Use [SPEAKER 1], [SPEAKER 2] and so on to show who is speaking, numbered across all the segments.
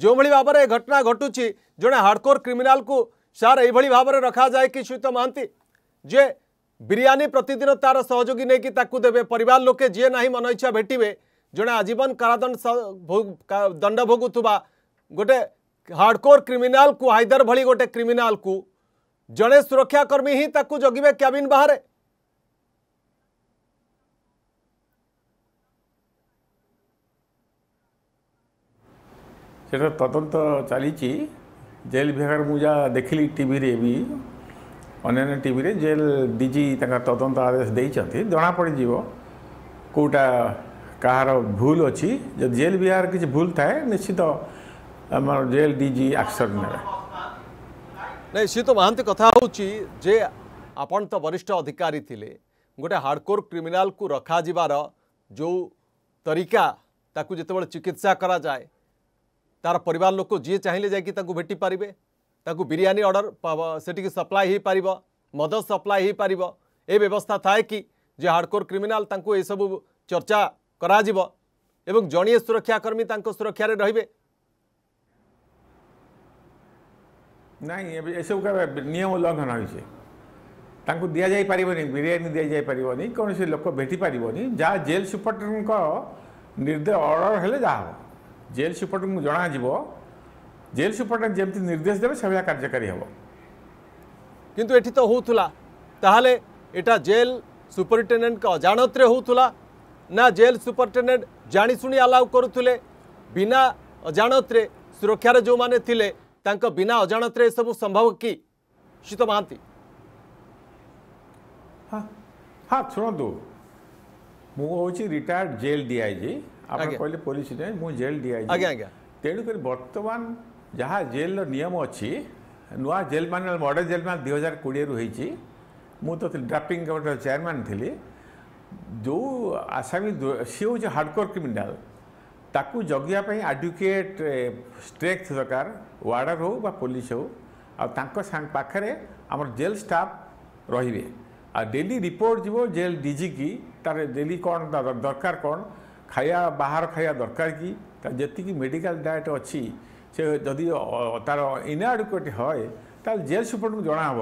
[SPEAKER 1] जो भाई भाव में घटना घटू जड़े हार्डकोर क्रिमिनाल को सार यही भाव में रखा जाए कि सुत महांती जे बिरयानी प्रतिदिन तार सहयोगी नहीं कि देवे परिवार लोके जी ना मन इच्छा भेटे जड़े आजीवन कारादंड दंड भोगुवा गोटे हार्डकोर क्रिमिनाल को हाइदर भली गोटे क्रिमिनाल को जड़े सुरक्षाकर्मी ही जगे क्याबिन बाहर
[SPEAKER 2] সেটার তদন্ত চালিছি জেল বিভাগের মু যা দেখিলি টিভিরে বি অন্যান্য টিভিরে জেল ডিজি তাঙ্কর তদন্ত আদেশ দিয়েছেন জনাপড়িযোগ কোটা কাহার ভুল অছি যে জেল বিহার কিছু ভুল থাকে নিশ্চিত আমার জেল ডিজি আকসন নেবে
[SPEAKER 1] ନାଇଁ ସିଏ ତ ମହାନ୍ତି କଥା ହେଉଛି ଯେ ଆପଣ ତ ବରିଷ୍ଠ ଅଧିକାରୀ ଥିଲେ ଗୋଟେ ହାର୍ଡ଼କୋର୍ କ୍ରିମିନାଲକୁ ରଖାଯିବାର ଯେଉଁ ତରିକା ତାକୁ ଯେତେବେଳେ ଚିକିତ୍ସା କରାଯାଏ तार पर लोक जी चाहिए जाकि भेट पारे बिरीयी अर्डर से हो पार मद हो पार ए व्यवस्था थाए कि हाडकोर क्रिमिनाल ये सब चर्चा करा सुरक्षाकर्मी सुरक्षा रे
[SPEAKER 2] ना ये सब नियम लंघन से दि जा पार नहीं बिरीयी दि जा पार नहीं कौन से लोक जहाँ जेल सुपरटेडेट निर्देश अर्डर हेले जहाँ ଜେଲ୍ ସୁପରିଟେଣ୍ଡଙ୍କୁ ଜଣାଯିବ
[SPEAKER 1] ଜେଲ୍ ସୁପରିଟେଣ୍ଡ ଯେମିତି ନିର୍ଦ୍ଦେଶ ଦେବେ ସେଭଳିଆ କାର୍ଯ୍ୟକାରୀ ହେବ କିନ୍ତୁ ଏଠି ତ ହେଉଥିଲା ତାହେଲେ ଏଇଟା ଜେଲ୍ ସୁପରିଟେଣ୍ଡେଣ୍ଟଙ୍କ ଅଜାଣତରେ ହେଉଥିଲା ନା ଜେଲ୍ ସୁପରିଟେଣ୍ଡେଣ୍ଟ ଜାଣିଶୁଣି ଆଲାଉ କରୁଥିଲେ ବିନା ଅଜାଣତରେ ସୁରକ୍ଷାରେ ଯେଉଁମାନେ ଥିଲେ ତାଙ୍କ ବିନା ଅଜାଣତରେ ଏସବୁ ସମ୍ଭବ କି ସୁତ ମହାନ୍ତି
[SPEAKER 2] ହଁ ହଁ ଶୁଣନ୍ତୁ ମୁଁ ହେଉଛି ରିଟାୟାର୍ଡ଼ ଜେଲ୍ ଡିଆଇଜି ଆପଣ କହିଲେ ପୋଲିସ ନାହିଁ ମୁଁ ଜେଲ୍ ଡିଆଇଜି ଆଜ୍ଞା ଆଜ୍ଞା ତେଣୁକରି ବର୍ତ୍ତମାନ ଯାହା ଜେଲ୍ର ନିୟମ ଅଛି ନୂଆ jail manual model jail manual ଦୁଇ ହଜାର କୋଡ଼ିଏରୁ ହେଇଛି ମୁଁ ତ ଡ୍ରାଫ୍ଟିଂ କମିଟିର ଚେୟାରମ୍ୟାନ୍ ଥିଲି ଯେଉଁ ଆସାମୀ ସିଏ ହେଉଛି ହାର୍ଡ଼କୋର୍ କ୍ରିମିନାଲ୍ ତାକୁ ଜଗିବା ପାଇଁ ଆଡ଼ଭୋକେଟ୍ ଷ୍ଟ୍ରେଙ୍ଗଥ ଦରକାର ୱାର୍ଡ଼ର ହେଉ ବା ପୋଲିସ ହେଉ ଆଉ ତାଙ୍କ ପାଖରେ ଆମର ଜେଲ୍ ଷ୍ଟାଫ୍ ରହିବେ ଆଉ ଡେଲି ରିପୋର୍ଟ ଯିବ ଜେଲ୍ ଡିଜିକି ତାର ଡେଲି କ'ଣ ଦରକାର କ'ଣ खाया बाहर खाया दरकार कि जी मेडिकल डाएट अच्छी से जदि तार हए तो जेल सुपर को जनाहब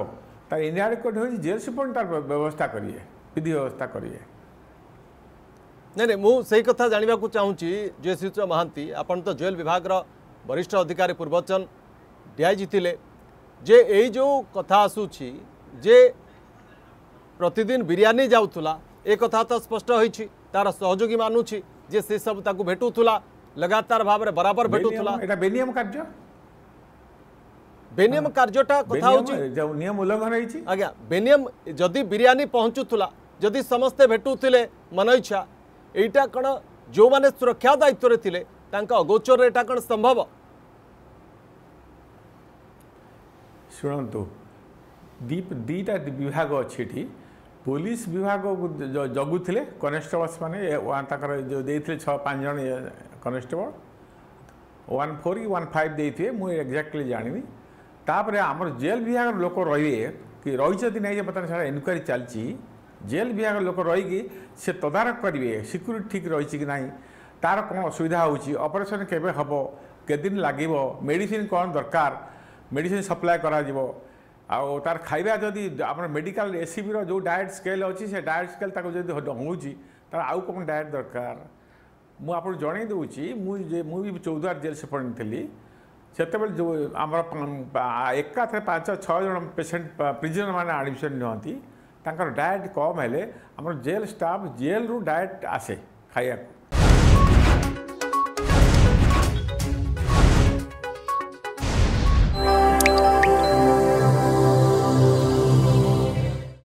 [SPEAKER 2] तार
[SPEAKER 1] इनआडुकेट हो जेल सुपर तार व्यवस्था करिए विधि व्यवस्था करिए नहीं मुझे कथा जानवाक चाहूँगी जय श्रीचंद महांति आप तो जेल विभाग वरिष्ठ अधिकारी पूर्वचन डीआईजी जे यही जो कथा आसूची प्रतिदिन बिरीयी जाता एक तो स्पष्ट हो होार सहयोगी मानुची जे से सब ताकु भेटुतुला लगातार भाव रे बराबर भेटुतुला एटा बेनियम कार्य बेनियम कार्यटा कथा होची जे नियम उल्लंघन हैची आज्ञा बेनियम जदी बिरयानी पहुंचुतुला जदी समस्त भेटुतिले मनइच्छा एटा कण जो माने सुरक्षा दायित्व रे थिले तांका अगोचर रे एटा संभव
[SPEAKER 2] सुनंतु दीप दीटा विभाग अछि ପୋଲିସ ବିଭାଗକୁ ଜଗୁଥିଲେ କନେଷ୍ଟବଲ୍ସ ମାନେ ତାଙ୍କର ଯେଉଁ ଦେଇଥିଲେ ଛଅ ପାଞ୍ଚ ଜଣ କନେଷ୍ଟେବଲ୍ ୱାନ୍ ଫୋର୍ କି ୱାନ୍ ଫାଇଭ୍ ଦେଇଥିବେ ମୁଁ ଏକ୍ଜାକ୍ଟଲି ଜାଣିନି ତାପରେ ଆମର ଜେଲ୍ ବିଭାଗର ଲୋକ ରହିବେ କି ରହିଛନ୍ତି ନାହିଁ ଯେ ବର୍ତ୍ତମାନ ସାରା ଏନକ୍ୱାରି ଚାଲିଛି ଜେଲ୍ ବିଭାଗର ଲୋକ ରହିକି ସେ ତଦାରଖ କରିବେ ସିକ୍ୟୁରିଟି ଠିକ୍ ରହିଛି କି ନାହିଁ ତାର କ'ଣ ଅସୁବିଧା ହେଉଛି ଅପରେସନ୍ କେବେ ହେବ କେତେଦିନ ଲାଗିବ ମେଡ଼ିସିନ୍ କ'ଣ ଦରକାର ମେଡ଼ିସିନ୍ ସପ୍ଲାଏ କରାଯିବ ଆଉ ତାର ଖାଇବା ଯଦି ଆମର ମେଡ଼ିକାଲ ଏସିବିର ଯେଉଁ ଡାଏଟ୍ ସ୍କେଲ୍ ଅଛି ସେ ଡାଏଟ୍ ସ୍କେଲ୍ ତାକୁ ଯଦି ହେଉଛି ତାର ଆଉ କ'ଣ ଡାଏଟ୍ ଦରକାର ମୁଁ ଆପଣଙ୍କୁ ଜଣାଇ ଦେଉଛି ମୁଁ ମୁଁ ବି ଚୌଦ୍ୱାର ଜେଲ୍ ସେପଟେ ଥିଲି ସେତେବେଳେ ଯେଉଁ ଆମର ଏକାଥରେ ପାଞ୍ଚ ଛଅ ଜଣ ପେସେଣ୍ଟ ପ୍ରିଜନର ମାନେ ଆଡ଼ମିସନ୍ ନିଅନ୍ତି ତାଙ୍କର ଡାଏଟ୍ କମ୍ ହେଲେ ଆମର ଜେଲ୍ ଷ୍ଟାଫ୍ ଜେଲ୍ରୁ ଡାଏଟ୍ ଆସେ ଖାଇବାକୁ